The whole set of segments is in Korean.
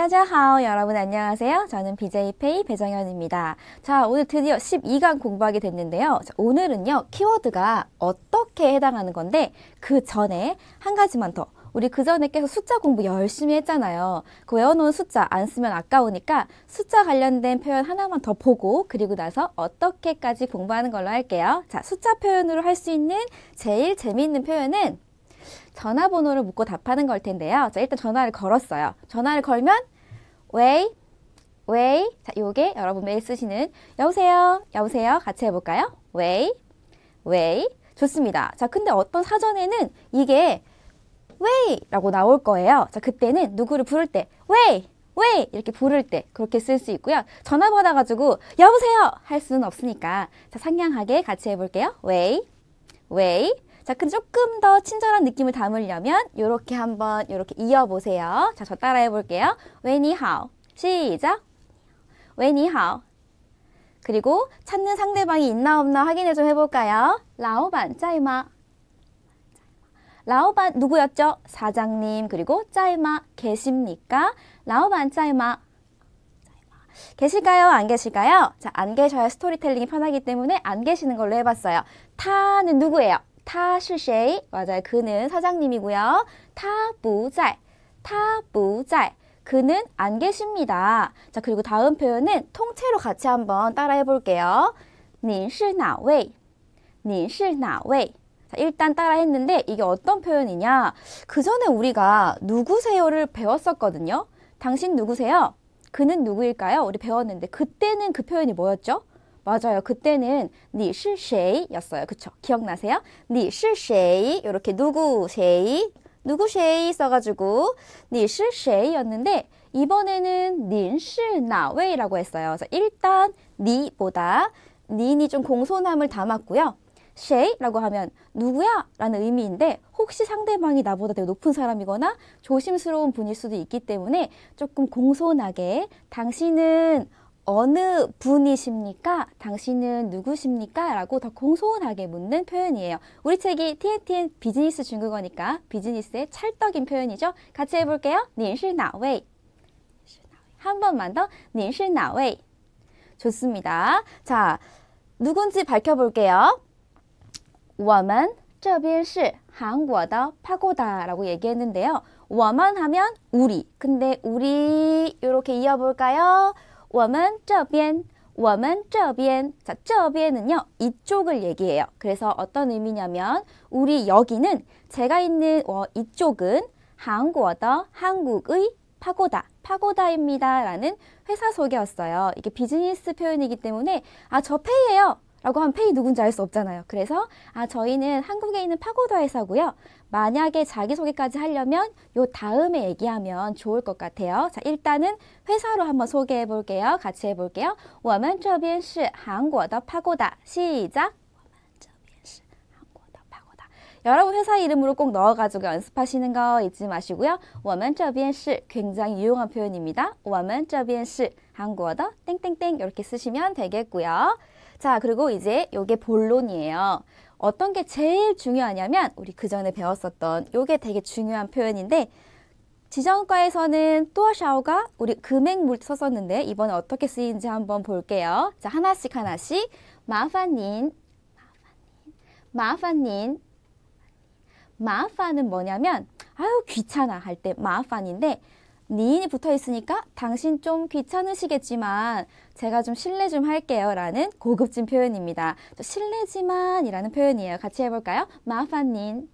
따자하오 여러분 안녕하세요. 저는 BJ페이 배정현입니다. 자 오늘 드디어 12강 공부하게 됐는데요. 자, 오늘은요 키워드가 어떻게 해당하는 건데 그 전에 한 가지만 더 우리 그 전에 계속 숫자 공부 열심히 했잖아요. 그 외워놓은 숫자 안 쓰면 아까우니까 숫자 관련된 표현 하나만 더 보고 그리고 나서 어떻게까지 공부하는 걸로 할게요. 자 숫자 표현으로 할 수 있는 제일 재미있는 표현은 전화번호를 묻고 답하는 걸 텐데요. 자, 일단 전화를 걸었어요. 전화를 걸면 웨이 웨이 자, 요게 여러분 매일 쓰시는 여보세요. 여보세요. 같이 해 볼까요? 웨이 웨이 좋습니다. 자, 근데 어떤 사전에는 이게 웨이라고 나올 거예요. 자, 그때는 누구를 부를 때 웨이 왜 이렇게 부를 때 그렇게 쓸 수 있고요. 전화 받아 가지고 여보세요 할 수는 없으니까 자 상냥하게 같이 해볼게요. 웨이 웨이 자, 근데 조금 더 친절한 느낌을 담으려면 이렇게 한번 이렇게 이어보세요. 자, 저 따라해 볼게요. 웨니하오. 시작. 웨니하오. 그리고 찾는 상대방이 있나 없나 확인해 좀 해볼까요? 라오반 짜이마. 라오반 누구였죠? 사장님 그리고 짜이마 계십니까? 라오반 짜이마. 계실까요? 안 계실까요? 자, 안 계셔야 스토리텔링이 편하기 때문에 안 계시는 걸로 해봤어요. 타는 누구예요? 타是谁? 맞아요. 그는 사장님이고요. 타不在. 타不在. 그는 안 계십니다. 자, 그리고 다음 표현은 통째로 같이 한번 따라해 볼게요. 您是哪位?您是哪位? 자, 일단 따라 했는데 이게 어떤 표현이냐? 그 전에 우리가 누구세요를 배웠었거든요. 당신 누구세요? 그는 누구일까요? 우리 배웠는데 그때는 그 표현이 뭐였죠? 맞아요. 그때는 니시 쉐이였어요. 그쵸? 기억나세요? 니시 쉐이 이렇게 누구 쉐이 누구 쉐이 써가지고 니시 쉐이였는데 이번에는 닌시 나웨이라고 했어요. 그래서 일단 니보다 니니 좀 공손함을 담았고요. 쉐이라고 하면 누구야? 라는 의미인데 혹시 상대방이 나보다 되게 높은 사람이거나 조심스러운 분일 수도 있기 때문에 조금 공손하게 당신은 어느 분이십니까? 당신은 누구십니까? 라고 더 공손하게 묻는 표현이에요. 우리 책이 TNTN 비즈니스 중국어니까 비즈니스의 찰떡인 표현이죠. 같이 해볼게요. 您是哪位?한 번만 더. 您是哪位? 좋습니다. 자, 누군지 밝혀볼게요. 我们这边是韩国的파고다라고 얘기했는데요. 我만 하면 우리. 근데 우리 이렇게 이어볼까요? 我们这边,我们这边. 자, 这边은요 이쪽을 얘기해요. 그래서 어떤 의미냐면 우리 여기는 제가 있는 어, 이쪽은 한국어 한국의 파고다, 파고다입니다라는 회사 소개였어요. 이게 비즈니스 표현이기 때문에 아, 저 페이예요. 라고 하면 페이 누군지 알 수 없잖아요. 그래서 아 저희는 한국에 있는 파고더 회사고요. 만약에 자기소개까지 하려면 요 다음에 얘기하면 좋을 것 같아요. 자 일단은 회사로 한번 소개해 볼게요. 같이 해 볼게요. 我们这边是韩国的 파고다. 시작. 여러분 회사 이름으로 꼭 넣어가지고 연습하시는 거 잊지 마시고요. 我们这边是 굉장히 유용한 표현입니다. 我们这边是 한국어 땡땡땡 이렇게 쓰시면 되겠고요. 자, 그리고 이제 요게 본론이에요. 어떤 게 제일 중요하냐면 우리 그 전에 배웠었던 요게 되게 중요한 표현인데 지정과에서는 또샤오가 우리 금액물 썼었는데 이번에 어떻게 쓰이는지 한번 볼게요. 자, 하나씩 하나씩 마파닌 마파닌 마파는 뭐냐면 아유 귀찮아 할 때 마파인데 니인이 붙어 있으니까 당신 좀 귀찮으시겠지만 제가 좀 실례 좀 할게요 라는 고급진 표현입니다. 실례지만 이라는 표현이에요. 같이 해볼까요? 마파님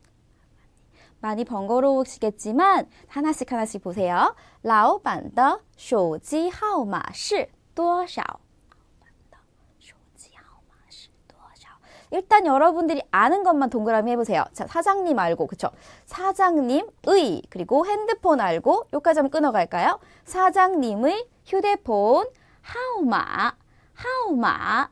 많이 번거로우시겠지만 하나씩 하나씩 보세요. 라老板的手机号码是多少? 일단 여러분들이 아는 것만 동그라미 해보세요. 자, 사장님 알고, 그쵸? 사장님의, 그리고 핸드폰 알고, 요까지 한번 끊어갈까요? 사장님의 휴대폰, 하우마하우마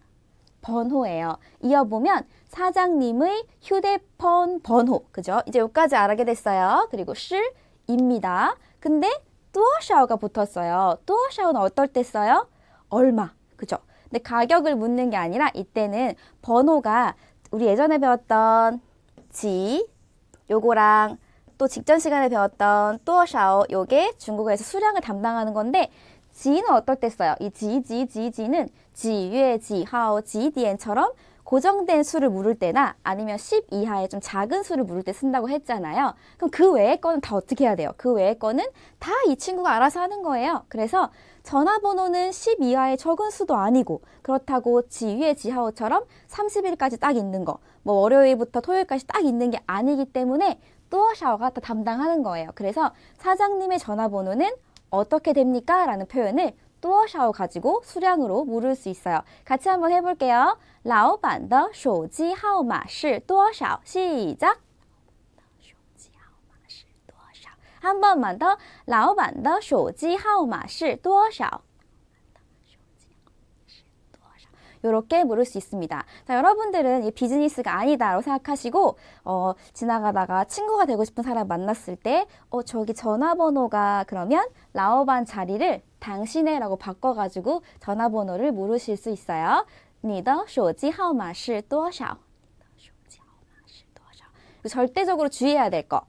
번호예요. 이어보면 사장님의 휴대폰 번호, 그죠? 이제 여기까지 알게 됐어요. 그리고 실입니다. 근데 뚜어샤오가 붙었어요. 뚜어샤오는 어떨 때 써요? 얼마, 그죠? 근데 가격을 묻는 게 아니라 이때는 번호가 우리 예전에 배웠던 지 요거랑 또 직전 시간에 배웠던 또샤오 요게 중국어에서 수량을 담당하는 건데 지는 어떨 때 써요? 이 지, 지, 지, 지는 지유의 지하오 지디엔처럼 고정된 수를 물을 때나 아니면 10 이하의 좀 작은 수를 물을 때 쓴다고 했잖아요. 그럼 그 외의 거는 다 어떻게 해야 돼요? 그 외의 거는 다 이 친구가 알아서 하는 거예요. 그래서 전화번호는 10 이하의 적은 수도 아니고 그렇다고 지위의 지하호처럼 30일까지 딱 있는 거, 뭐 월요일부터 토요일까지 딱 있는 게 아니기 때문에 또 샤워가 다 담당하는 거예요. 그래서 사장님의 전화번호는 어떻게 됩니까? 라는 표현을 多少 가지고 수량으로 물을 수 있어요. 같이 한번 해볼게요. 老板的手机号码是多少? 시작! 한 번만 더. 老板的手机号码是多少? 이렇게 물을 수 있습니다. 자, 여러분들은 이 비즈니스가 아니다라고 생각하시고 어, 지나가다가 친구가 되고 싶은 사람 만났을 때 어, 저기 전화번호가 그러면 라오반 자리를 당신의라고 바꿔가지고 전화번호를 물으실 수 있어요. 你的手机号码是多少? 절대적으로 주의해야 될 거.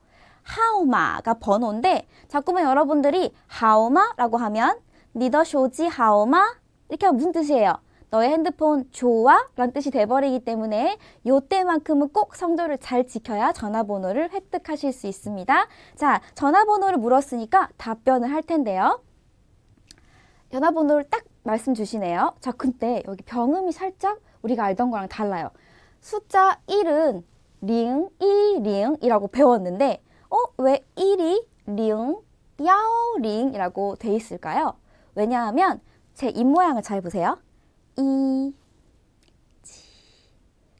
하오마가 번호인데 자꾸만 여러분들이 하오마라고 하면 니더 쇼지 하오마 이렇게 하면 무슨 뜻이에요? 너의 핸드폰 좋아? 라는 뜻이 돼버리기 때문에 요때만큼은 꼭 성조를 잘 지켜야 전화번호를 획득하실 수 있습니다. 자, 전화번호를 물었으니까 답변을 할 텐데요. 전화번호를 딱 말씀 주시네요. 자, 근데 여기 병음이 살짝 우리가 알던 거랑 달라요. 숫자 1은 링, 이, 링이라고 배웠는데 어? 왜 1이 링, 야오 링이라고 돼 있을까요? 왜냐하면 제 입모양을 잘 보세요. 이, 치.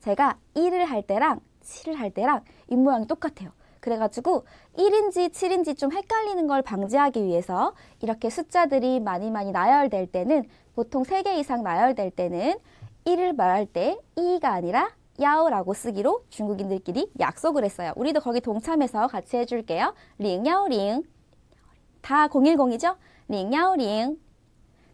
제가 1을 할 때랑 7을 할 때랑 입모양이 똑같아요. 그래가지고 1인지 7인지 좀 헷갈리는 걸 방지하기 위해서 이렇게 숫자들이 많이 많이 나열될 때는 보통 3개 이상 나열될 때는 1을 말할 때 이가 아니라 야오라고 쓰기로 중국인들끼리 약속을 했어요. 우리도 거기 동참해서 같이 해줄게요. 링야오링 다 010이죠? 링야오링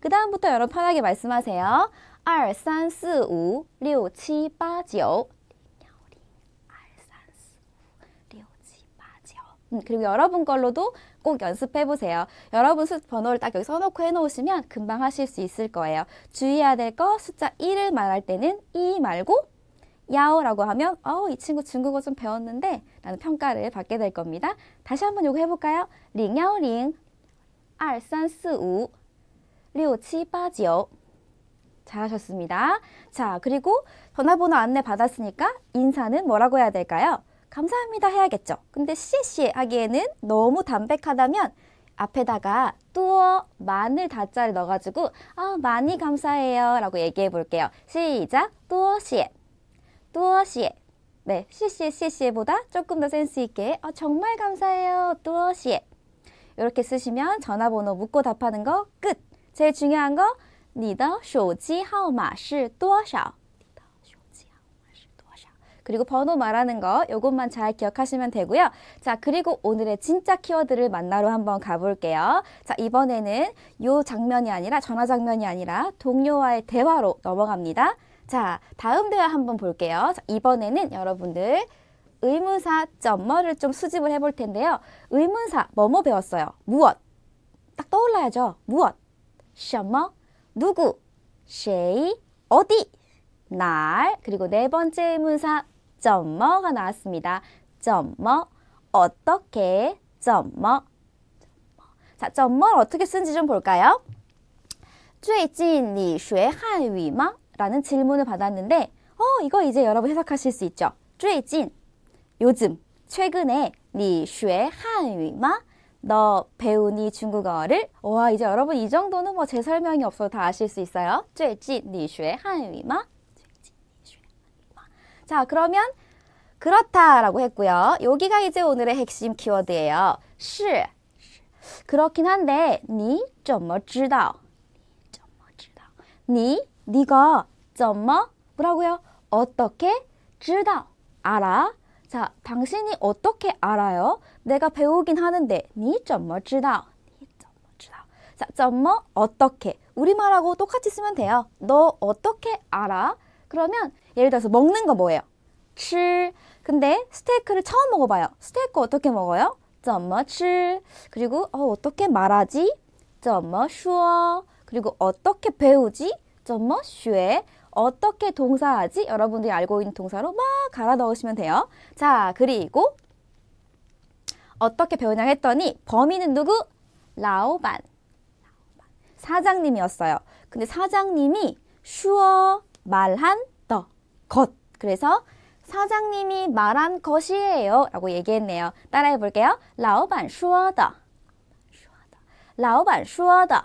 그 다음부터 여러분 편하게 말씀하세요. 二三四五六七八九음, 그리고 여러분 걸로도 꼭 연습해 보세요. 여러분 숫 번호를 딱 여기 써놓고 해놓으시면 금방 하실 수 있을 거예요. 주의해야 될 거 숫자 1을 말할 때는 이 말고 야오라고 하면 어, 이 친구 중국어 좀 배웠는데 라는 평가를 받게 될 겁니다. 다시 한번 요거 해볼까요? 링야오링 2345 6789 잘하셨습니다. 자, 그리고 전화번호 안내 받았으니까 인사는 뭐라고 해야 될까요? 감사합니다 해야겠죠. 근데 씨씨 하기에는 너무 담백하다면 앞에다가 뚜어 마늘 다짜를 넣어가지고 아 많이 감사해요 라고 얘기해 볼게요. 시작 뚜어 씨에 뚜어 씨에 네 씨씨 씨씨보다 조금 더 센스 있게 아, 정말 감사해요 뚜어 씨에 이렇게 쓰시면 전화번호 묻고 답하는 거 끝! 제일 중요한 거你的手机号码是多少？ 그리고 번호 말하는 거 이것만 잘 기억하시면 되고요. 자, 그리고 오늘의 진짜 키워드를 만나러 한번 가볼게요. 자, 이번에는 요 장면이 아니라 전화 장면이 아니라 동료와의 대화로 넘어갑니다. 자, 다음 대화 한번 볼게요. 자, 이번에는 여러분들 의문사 점머를 좀 수집을 해 볼 텐데요. 의문사 뭐뭐 배웠어요? 무엇? 딱 떠올라야죠. 무엇? 셔머? 누구, 쉐이, 어디, 날, 그리고 네 번째 의문사 점머가 나왔습니다. 점머, 어떻게, 점머. 자, 점머를 어떻게 쓰는지 좀 볼까요? 最近你学汉语吗? 라는 질문을 받았는데 어, 이거 이제 여러분 해석하실 수 있죠. 最近, 요즘, 최근에 你学汉语吗?너 배우니 중국어를? 와 이제 여러분 이 정도는 뭐 제 설명이 없어도 다 아실 수 있어요. 最近你学 한위마? 자 그러면 그렇다라고 했고요. 여기가 이제 오늘의 핵심 키워드예요. 是 그렇긴 한데 니怎么知道? 니 네가 怎么 뭐라고요? 어떻게 知道 알아 자, 당신이 어떻게 알아요? 내가 배우긴 하는데 니怎么知道? 자, 怎么 어떻게 우리말하고 똑같이 쓰면 돼요. 너 어떻게 알아? 그러면 예를 들어서 먹는 거 뭐예요? 吃 근데 스테이크를 처음 먹어봐요. 스테이크 어떻게 먹어요? 怎么吃 그리고 어, 어떻게 말하지? 怎么说 그리고 어떻게 배우지? 怎么学 어떻게 동사하지? 여러분들이 알고 있는 동사로 막 갈아 넣으시면 돼요. 자, 그리고 어떻게 배우냐 했더니 범인은 누구? 라오반. 사장님이었어요. 근데 사장님이 슈어 말한 더 것. 그래서 사장님이 말한 것이에요. 라고 얘기했네요. 따라해 볼게요. 라오반 슈어더. 라오반 슈어더.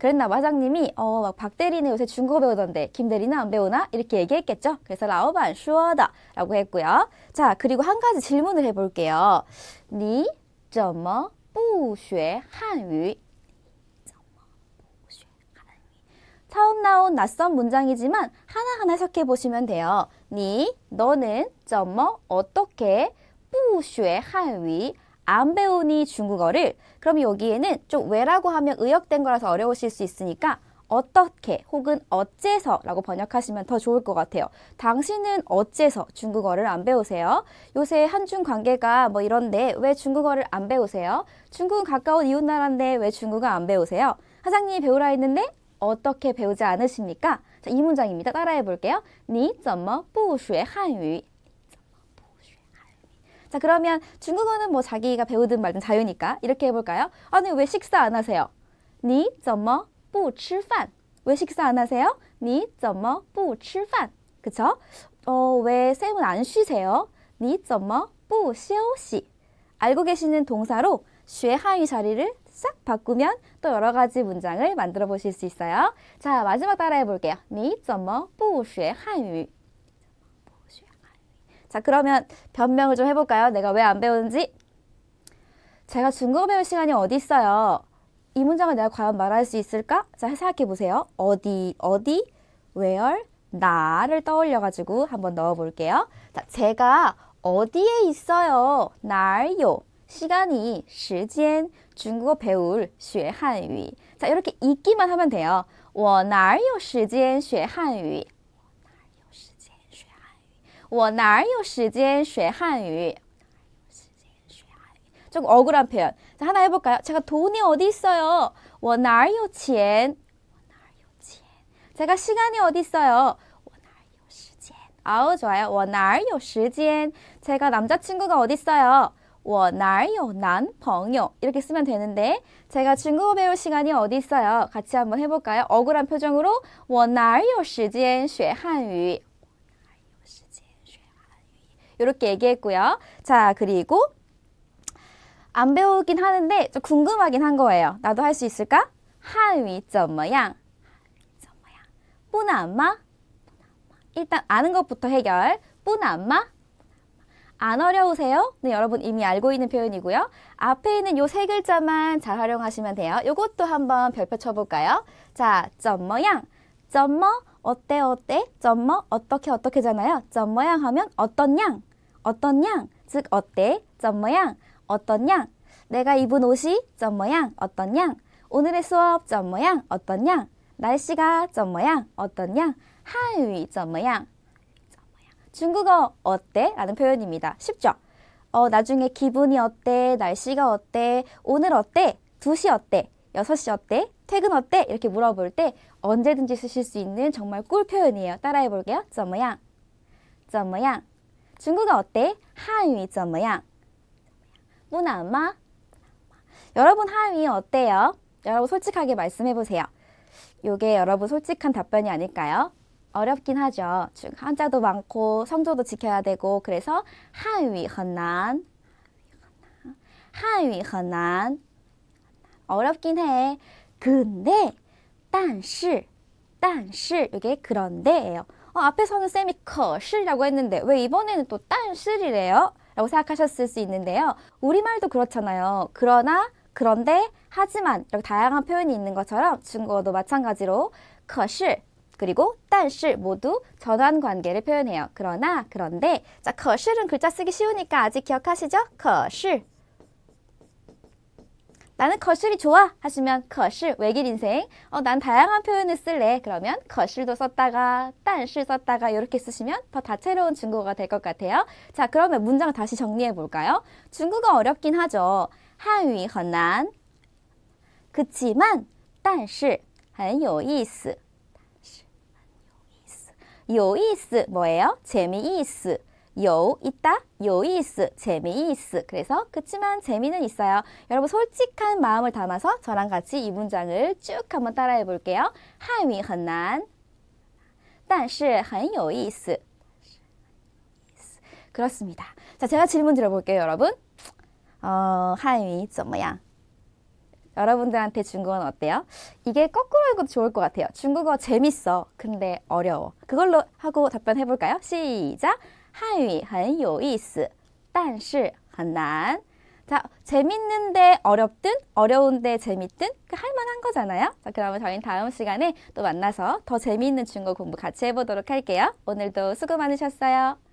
그랬나 봐 사장님이 어 막박 대리는 요새 중국어 배우던데 김 대리는 안 배우나 이렇게 얘기했겠죠. 그래서 라오반 슈어다라고 했고요. 자 그리고 한 가지 질문을 해볼게요. 니怎么不学汉语? 처음 나온 낯선 문장이지만 하나하나 해석해 보시면 돼요. 니, 너는, 점머, 어떻게, 부쉐, 한위, 안 배우니 중국어를 그럼 여기에는 좀 왜라고 하면 의역된 거라서 어려우실 수 있으니까 어떻게 혹은 어째서 라고 번역하시면 더 좋을 것 같아요. 당신은 어째서 중국어를 안 배우세요? 요새 한중 관계가 뭐 이런데 왜 중국어를 안 배우세요? 중국은 가까운 이웃나라인데 왜 중국어 안 배우세요? 사장님이 배우라 했는데 어떻게 배우지 않으십니까? 자, 이 문장입니다. 따라해 볼게요. 你怎么不学한语 자 그러면 중국어는 뭐 자기가 배우든 말든 자유니까 이렇게 해볼까요? 아니 왜 식사 안 하세요? 你怎么不吃饭?왜 뭐 식사 안 하세요? 你怎么不吃饭? 뭐 그쵸? 어, 왜 쌤은 안 쉬세요? 你怎么不休息? 뭐 알고 계시는 동사로 쉐하위 자리를 싹 바꾸면 또 여러 가지 문장을 만들어 보실 수 있어요. 자, 마지막 따라해 볼게요. 你怎么不学汉语? 자, 그러면 변명을 좀 해볼까요? 내가 왜 안 배우는지? 제가 중국어 배울 시간이 어디 있어요? 이 문장을 내가 과연 말할 수 있을까? 자, 생각해 보세요. 어디, 어디, where, 나를 떠올려가지고 한번 넣어볼게요. 자, 제가 어디에 있어요? 날요. 시간이, 시간, 중국어 배울, 学汉语. 자, 이렇게 읽기만 하면 돼요. 我哪有时间学汉语? 我哪有时间学汉语？좀 억울한 표현. 자, 하나 해볼까요? 제가 돈이 어디 있어요? 我哪有钱? 제가 시간이 어디 있어요? 我哪有时间? 아우 좋아요. 我哪有时间? 제가 남자친구가 어디 있어요? 我哪有男朋友? 이렇게 쓰면 되는데 제가 중국어 배울 시간이 어디 있어요? 같이 한번 해볼까요? 억울한 표정으로 我哪有时间学汉语? 이렇게 얘기했고요. 자, 그리고 안 배우긴 하는데 좀 궁금하긴 한 거예요. 나도 할 수 있을까? 하위 점모양 점모양 뿌나마 일단 아는 것부터 해결 뿌나마 안 어려우세요? 네, 여러분 이미 알고 있는 표현이고요. 앞에 있는 요 세 글자만 잘 활용하시면 돼요. 요것도 한번 별표 쳐볼까요? 자, 점모양 점 모 어때 어때 점 모 어떻게 어떻게잖아요. 점모양 하면 어떤 양 어떤 양, 즉 어때? 점 모양? 어떤 양, 내가 입은 옷이 점 모양? 어떤 양, 오늘의 수업 점 모양? 어떤 양, 날씨가 점 모양? 어떤 양, 하위점 모양? 중국어 어때? 라는 표현입니다. 쉽죠? 어, 나중에 기분이 어때? 날씨가 어때? 오늘 어때? 2시 어때? 6시 어때? 퇴근 어때? 이렇게 물어볼 때 언제든지 쓰실 수 있는 정말 꿀 표현이에요. 따라해 볼게요. 怎么样?怎么样? 중국어 어때? 한위 怎么样? 문화 마 여러분 한위 어때요? 여러분 솔직하게 말씀해 보세요. 요게 여러분 솔직한 답변이 아닐까요? 어렵긴 하죠. 한자도 많고 성조도 지켜야 되고 그래서 한위 很难. 한위 很难. 어렵긴 해. 근데 但是但是 이게 그런데예요. 어, 앞에서는 세미커실이라고 했는데 왜 이번에는 또 딴실이래요? 라고 생각하셨을 수 있는데요. 우리말도 그렇잖아요. 그러나, 그런데, 하지만 이렇게 다양한 표현이 있는 것처럼 중국어도 마찬가지로 커실 그리고 딴 실 모두 전환 관계를 표현해요. 그러나, 그런데 자, 커실은 글자 쓰기 쉬우니까 아직 기억하시죠? 커실 나는 거실이 좋아 하시면 거실 외길 인생 어, 난 다양한 표현을 쓸래 그러면 거실도 썼다가 딴실 썼다가 이렇게 쓰시면 더 다채로운 중국어가 될 것 같아요 자 그러면 문장 다시 정리해 볼까요 중국어 어렵긴 하죠 한위 很난 그치만 但是很有意思有意思 뭐예요? 재미있어 요 있다 요이스 재미이스 그래서 그치만 재미는 있어요 여러분 솔직한 마음을 담아서 저랑 같이 이 문장을 쭉 한번 따라해 볼게요 하위很난단是很요이스 그렇습니다 자 제가 질문 드려볼게요 여러분 어, 하위怎么야 여러분들한테 중국어는 어때요? 이게 거꾸로 읽어도 좋을 것 같아요. 중국어 재밌어. 근데 어려워. 그걸로 하고 답변해볼까요? 시작! 한위 很有意思但是很难 자, 재밌는데 어렵든 어려운데 재밌든 그 할만한 거잖아요. 자, 그러면 저희는 다음 시간에 또 만나서 더 재미있는 중국 공부 같이 해보도록 할게요. 오늘도 수고 많으셨어요.